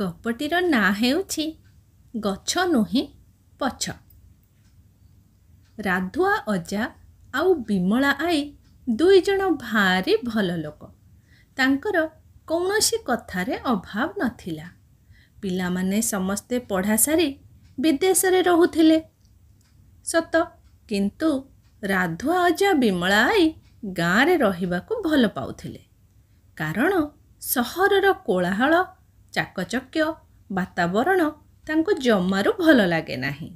ଗପଟିର ନାଁ ହେଉଛି ଗଛ ନୁହେଁ ପଛ ରାଧୁଆ ଅଜା ଆଉ ବିମଳା ଆଈ ଦୁଇଜଣ ଭାରି ଭଲ ଲୋକ ତାଙ୍କର କୌଣସି କଥାରେ ଅଭାବ ନଥିଲା ପିଲାମାନେ ସମସ୍ତେ ପଢ଼ା ସାରି ବିଦେଶରେ ରହୁଥିଲେ ସତ କିନ୍ତୁ ରାଧୁଆ ଅଜା ବିମଳା ଆଈ ଗାଁରେ ରହିବାକୁ ଭଲ ପାଉଥିଲେ କାରଣ ସହରର କୋଳାହଳ ଚାକଚକ୍ୟ ବାତାବରଣ ତାଙ୍କୁ ଜମାରୁ ଭଲ ଲାଗେ ନାହିଁ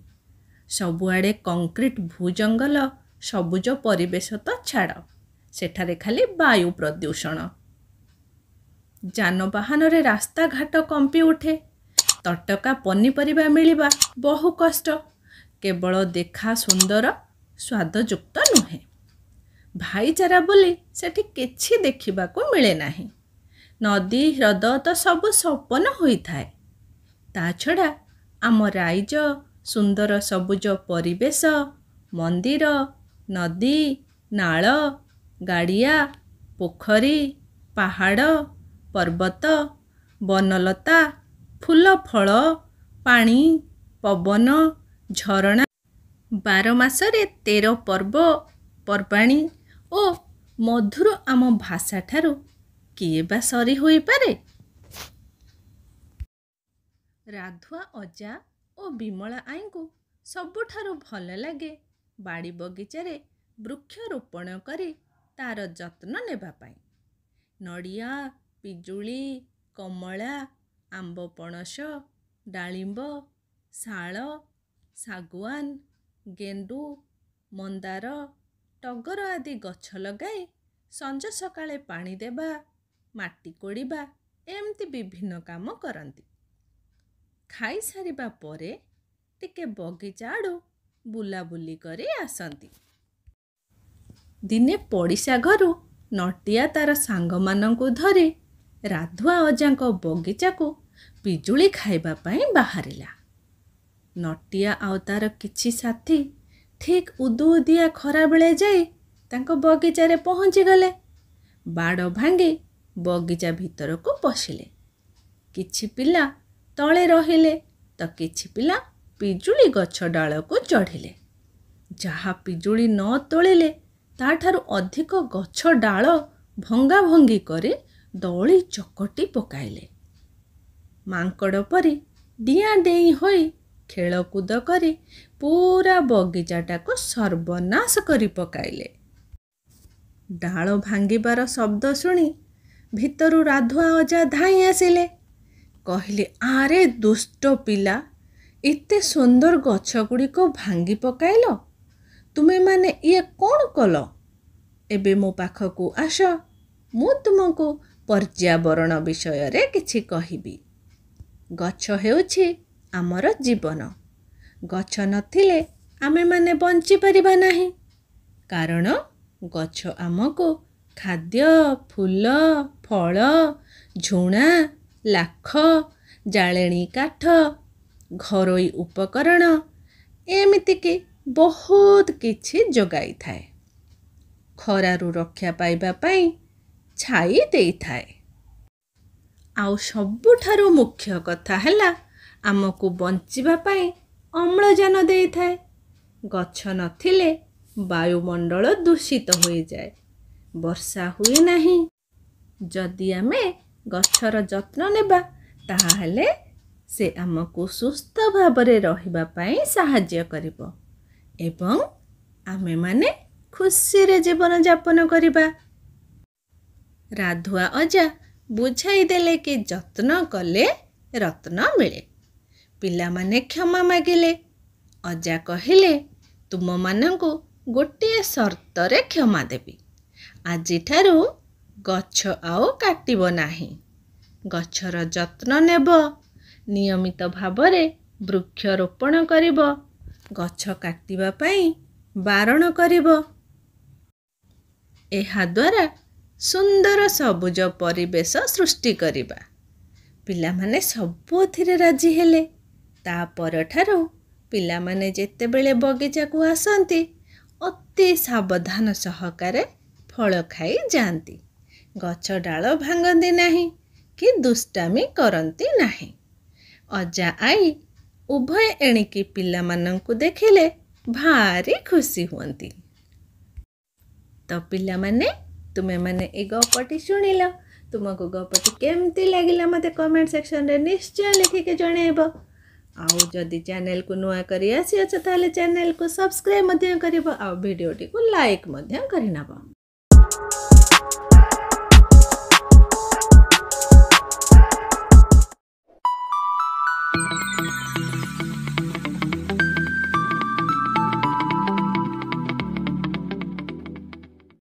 ସବୁଆଡ଼େ କଂକ୍ରିଟ୍ ଭୂଜଙ୍ଗଲ ସବୁଜ ପରିବେଶ ତ ଛାଡ଼ ସେଠାରେ ଖାଲି ବାୟୁ ପ୍ରଦୂଷଣ ଯାନବାହନରେ ରାସ୍ତାଘାଟ କମ୍ପି ଉଠେ ତଟକା ପନିପରିବା ମିଳିବା ବହୁ କଷ୍ଟ କେବଳ ଦେଖା ସୁନ୍ଦର ସ୍ୱାଦଯୁକ୍ତ ନୁହେଁ ଭାଇଚାରା ବୋଲି ସେଠି କିଛି ଦେଖିବାକୁ ମିଳେ ନାହିଁ ନଦୀ ହ୍ରଦ ତ ସବୁ ସପନ ହୋଇଥାଏ ତା ଛଡ଼ା ଆମ ରାଇଜ ସୁନ୍ଦର ସବୁଜ ପରିବେଶ ମନ୍ଦିର ନଦୀ ନାଳ ଗାଡ଼ିଆ ପୋଖରୀ ପାହାଡ଼ ପର୍ବତ ବନଲତା ଫୁଲ ଫଳ ପାଣି ପବନ ଝରଣା ବାର ମାସରେ ତେର ପର୍ବ ପର୍ବାଣୀ ଓ ମଧୁର ଆମ ଭାଷାଠାରୁ କିଏ ବା ସରି ହୋଇପାରେ ରାଧୁଆ ଅଜା ଓ ବିମଳା ଆଈଙ୍କୁ ସବୁଠାରୁ ଭଲ ଲାଗେ ବାଡ଼ି ବଗିଚାରେ ବୃକ୍ଷ ରୋପଣ କରି ତା'ର ଯତ୍ନ ନେବା ପାଇଁ ନଡ଼ିଆ ପିଜୁଳି କମଳା ଆମ୍ବ ପଣସ ଡାଳିମ୍ବ ଶାଳ ଶାଗୁଆନ ଗେଣ୍ଡୁ ମନ୍ଦାର ଟଗର ଆଦି ଗଛ ଲଗାଇ ସଞ୍ଜ ସକାଳେ ପାଣି ଦେବା ମାଟି କୋଡ଼ିବା ଏମିତି ବିଭିନ୍ନ କାମ କରନ୍ତି ଖାଇସାରିବା ପରେ ଟିକେ ବଗିଚା ଆଡ଼ୁ ବୁଲାବୁଲି କରି ଆସନ୍ତି ଦିନେ ପଡ଼ିଶା ଘରୁ ନଟିଆ ତାର ସାଙ୍ଗମାନଙ୍କୁ ଧରି ରାଧୁଆ ଅଜାଙ୍କ ବଗିଚାକୁ ପିଜୁଳି ଖାଇବା ପାଇଁ ବାହାରିଲା ନଟିଆ ଆଉ ତାର କିଛି ସାଥୀ ଠିକ୍ ଉଦୁଉଦିଆ ଖରାବେଳେ ଯାଇ ତାଙ୍କ ବଗିଚାରେ ପହଞ୍ଚିଗଲେ ବାଡ଼ ଭାଙ୍ଗି ବଗିଚା ଭିତରକୁ ପଶିଲେ କିଛି ପିଲା ତଳେ ରହିଲେ ତ କିଛି ପିଲା ପିଜୁଳି ଗଛ ଡାଳକୁ ଚଢ଼ିଲେ ଯାହା ପିଜୁଳି ନ ତୋଳିଲେ ତାଠାରୁ ଅଧିକ ଗଛ ଡାଳ ଭଙ୍ଗା ଭଙ୍ଗି କରି ଦଳି ଚକଟି ପକାଇଲେ ମାଙ୍କଡ଼ ପରି ଡିଆଁ ଡେଇଁ ହୋଇ ଖେଳକୁଦ କରି ପୁରା ବଗିଚାଟାକୁ ସର୍ବନାଶ କରି ପକାଇଲେ ଡାଳ ଭାଙ୍ଗିବାର ଶବ୍ଦ ଶୁଣି ଭିତରୁ ରାଧୁଆ ଅଜା ଧାଇଁ ଆସିଲେ କହିଲେ ଆରେ ଦୁଷ୍ଟ ପିଲା ଏତେ ସୁନ୍ଦର ଗଛଗୁଡ଼ିକ ଭାଙ୍ଗି ପକାଇଲ ତୁମେମାନେ ଇଏ କ'ଣ କଲ ଏବେ ମୋ ପାଖକୁ ଆସ ମୁଁ ତୁମକୁ ପର୍ଯ୍ୟାବରଣ ବିଷୟରେ କିଛି କହିବି ଗଛ ହେଉଛି ଆମର ଜୀବନ ଗଛ ନଥିଲେ ଆମେମାନେ ବଞ୍ଚିପାରିବା ନାହିଁ କାରଣ ଗଛ ଆମକୁ ଖାଦ୍ୟ ଫୁଲ ଫଳ ଝୁଣା ଲାଖ ଜାଳେଣି କାଠ ଘରୋଇ ଉପକରଣ ଏମିତିକି ବହୁତ କିଛି ଯୋଗାଇଥାଏ ଖରାରୁ ରକ୍ଷା ପାଇବା ପାଇଁ ଛାଇ ଦେଇଥାଏ ଆଉ ସବୁଠାରୁ ମୁଖ୍ୟ କଥା ହେଲା ଆମକୁ ବଞ୍ଚିବା ପାଇଁ ଅମ୍ଳଜାନ ଦେଇଥାଏ ଗଛ ନଥିଲେ ବାୟୁମଣ୍ଡଳ ଦୂଷିତ ହୋଇଯାଏ ବର୍ଷା ହୁଏ ନାହିଁ ଯଦି ଆମେ ଗଛର ଯତ୍ନ ନେବା ତାହେଲେ ସେ ଆମକୁ ସୁସ୍ଥ ଭାବରେ ରହିବା ପାଇଁ ସାହାଯ୍ୟ କରିବ ଏବଂ ଆମେମାନେ ଖୁସିରେ ଜୀବନଯାପନ କରିବା ରାଧୁଆ ଅଜା ବୁଝାଇ ଦେଲେ କି ଯତ୍ନ କଲେ ରତ୍ନ ମିଳେ ପିଲାମାନେ କ୍ଷମା ମାଗିଲେ ଅଜା କହିଲେ ତୁମମାନଙ୍କୁ ଗୋଟିଏ ସର୍ତ୍ତରେ କ୍ଷମା ଦେବି ଆଜିଠାରୁ ଗଛ ଆଉ କାଟିବ ନାହିଁ ଗଛର ଯତ୍ନ ନେବ ନିୟମିତ ଭାବରେ ବୃକ୍ଷ ରୋପଣ କରିବ ଗଛ କାଟିବା ପାଇଁ ବାରଣ କରିବ ଏହାଦ୍ୱାରା ସୁନ୍ଦର ସବୁଜ ପରିବେଶ ସୃଷ୍ଟି କରିବା ପିଲାମାନେ ସବୁଥିରେ ରାଜି ହେଲେ ତା'ପରଠାରୁ ପିଲାମାନେ ଯେତେବେଳେ ବଗିଚାକୁ ଆସନ୍ତି ଅତି ସାବଧାନ ସହକାରେ ଫଳ ଖାଇ ଯାଆନ୍ତି गाल भांगती ना कि दुष्टामी करती ना अजा आई उभय एणिक पा देखे भारी खुशी हमें तो पाने तुम्हें गपटी शुणिल तुमको गपटी केमती लगे मत कमेंट सेक्शन में निश्चय लिखिक जन आदि चेल को नुआ कर आसी अच्छे चैनल को सब्सक्राइब कर लाइक करनाब